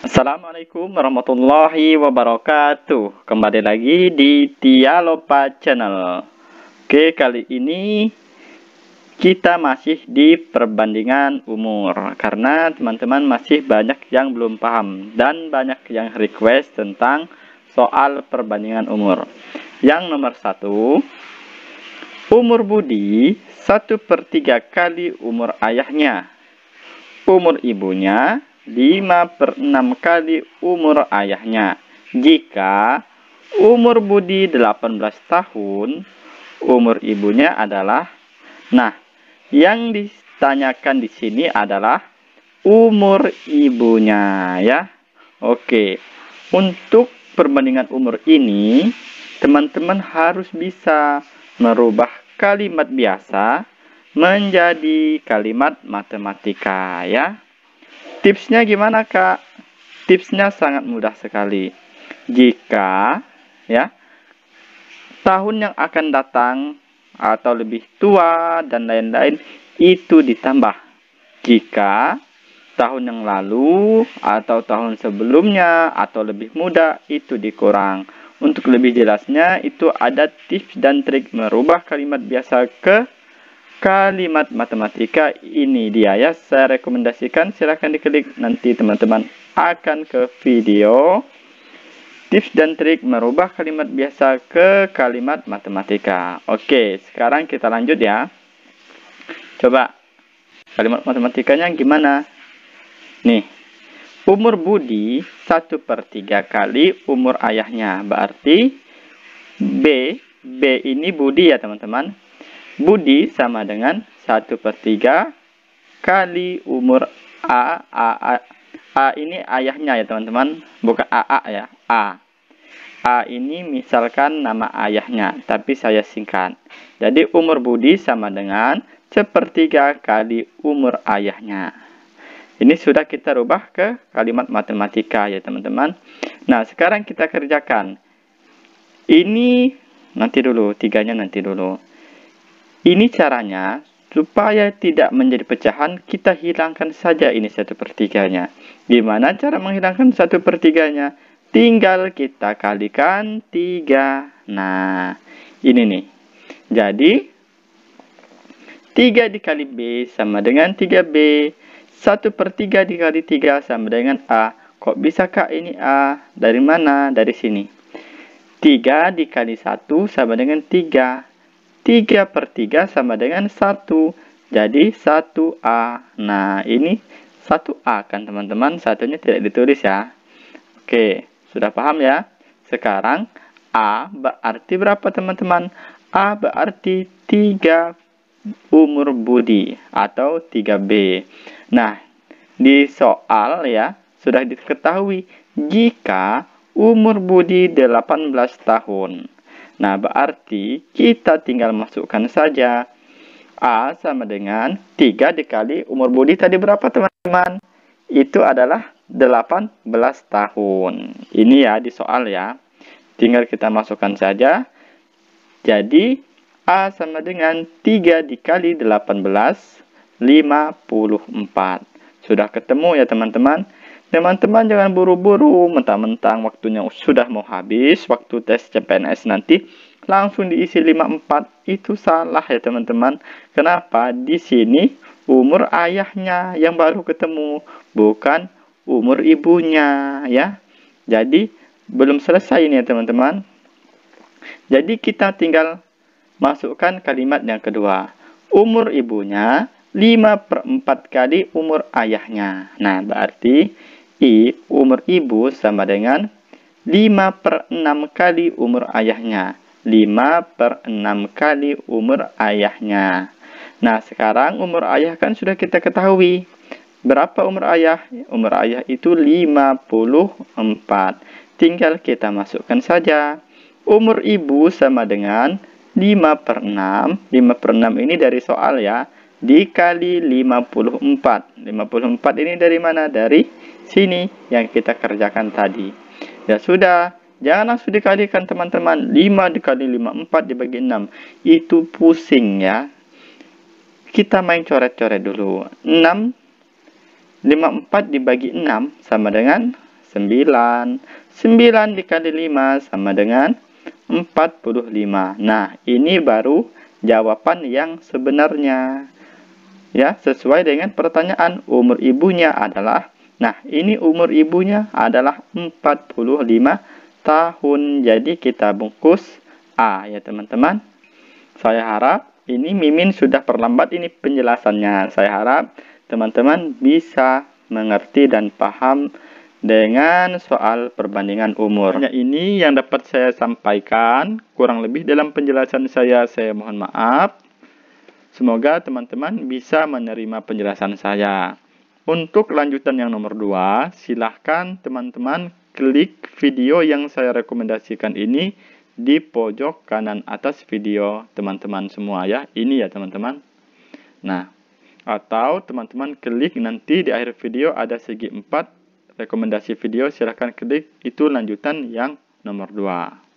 Assalamualaikum warahmatullahi wabarakatuh Kembali lagi di Tialopa Channel Oke kali ini kita masih di perbandingan umur Karena teman-teman masih banyak yang belum paham Dan banyak yang request tentang soal perbandingan umur Yang nomor satu Umur Budi 1 per 3 kali umur ayahnya Umur ibunya 5 per 6 kali umur ayahnya. Jika umur Budi 18 tahun, umur ibunya adalah... Nah, yang ditanyakan di sini adalah umur ibunya ya. Oke, untuk perbandingan umur ini, teman-teman harus bisa merubah kalimat biasa menjadi kalimat matematika ya. Tipsnya gimana, Kak? Tipsnya sangat mudah sekali. Jika ya tahun yang akan datang atau lebih tua dan lain-lain itu ditambah jika tahun yang lalu atau tahun sebelumnya atau lebih muda itu dikurang. Untuk lebih jelasnya itu ada tips dan trik merubah kalimat biasa ke kalimat matematika ini dia ya saya rekomendasikan silahkan diklik nanti teman-teman akan ke video tips dan trik merubah kalimat biasa ke kalimat matematika oke sekarang kita lanjut ya coba kalimat matematikanya gimana nih umur Budi 1 per 3 kali umur ayahnya berarti B B ini Budi ya teman-teman Budi sama dengan 1 per 3 kali umur A. A, A, A ini ayahnya ya teman-teman, bukan AA ya, A. A ini misalkan nama ayahnya, tapi saya singkat. Jadi umur Budi sama dengan per sepertiga kali umur ayahnya. Ini sudah kita rubah ke kalimat matematika ya teman-teman. Nah sekarang kita kerjakan. Ini nanti dulu, tiganya nanti dulu. Ini caranya supaya tidak menjadi pecahan, kita hilangkan saja ini satu per tiganya. Gimana cara menghilangkan satu per tiganya? Tinggal kita kalikan tiga. Nah, ini nih. Jadi, tiga dikali B sama dengan tiga b Satu per 3 dikali tiga sama dengan A. Kok bisa kak ini A? Dari mana? Dari sini. 3 dikali 1 sama dengan 3. 3 per 3 sama dengan 1. Jadi 1A. Nah, ini 1A kan teman-teman, satunya tidak ditulis ya. Oke, sudah paham ya? Sekarang A berarti berapa teman-teman? A berarti 3 umur budi atau 3B. Nah, di soal ya sudah diketahui jika umur budi 18 tahun. Nah, berarti kita tinggal masukkan saja A sama dengan 3 dikali umur Budi tadi berapa teman-teman? Itu adalah 18 tahun. Ini ya di soal ya. Tinggal kita masukkan saja. Jadi A sama dengan 3 dikali 18 54. Sudah ketemu ya teman-teman? Teman-teman jangan buru-buru, mentang-mentang waktunya sudah mau habis, waktu tes CPNS nanti langsung diisi 54. Itu salah ya teman-teman. Kenapa? Di sini umur ayahnya yang baru ketemu, bukan umur ibunya ya. Jadi belum selesai ini ya teman-teman. Jadi kita tinggal masukkan kalimat yang kedua. Umur ibunya 5 per 4 kali umur ayahnya. Nah, berarti I. Umur ibu sama dengan 5 per 6 kali umur ayahnya. 5 per 6 kali umur ayahnya. Nah, sekarang umur ayah kan sudah kita ketahui. Berapa umur ayah? Umur ayah itu 54. Tinggal kita masukkan saja. Umur ibu sama dengan 5 per 6. 5 per 6 ini dari soal ya. Dikali 54. 54 ini dari mana? Dari sini yang kita kerjakan tadi. Ya sudah, jangan langsung dikalikan teman-teman. 5 dikali 5, 4 dibagi 6. Itu pusing ya. Kita main coret-coret dulu. 6, 5, 4 dibagi 6 sama dengan 9. 9 dikali 5 sama dengan 45. Nah, ini baru jawaban yang sebenarnya. Ya, sesuai dengan pertanyaan umur ibunya adalah Nah, ini umur ibunya adalah 45 tahun. Jadi kita bungkus A ah, ya teman-teman. Saya harap ini Mimin sudah perlambat ini penjelasannya. Saya harap teman-teman bisa mengerti dan paham dengan soal perbandingan umur. Hanya ini yang dapat saya sampaikan. Kurang lebih dalam penjelasan saya, saya mohon maaf. Semoga teman-teman bisa menerima penjelasan saya. Untuk lanjutan yang nomor 2, silahkan teman-teman klik video yang saya rekomendasikan ini di pojok kanan atas video teman-teman semua ya. Ini ya teman-teman. Nah, atau teman-teman klik nanti di akhir video ada segi 4 rekomendasi video silahkan klik itu lanjutan yang nomor 2.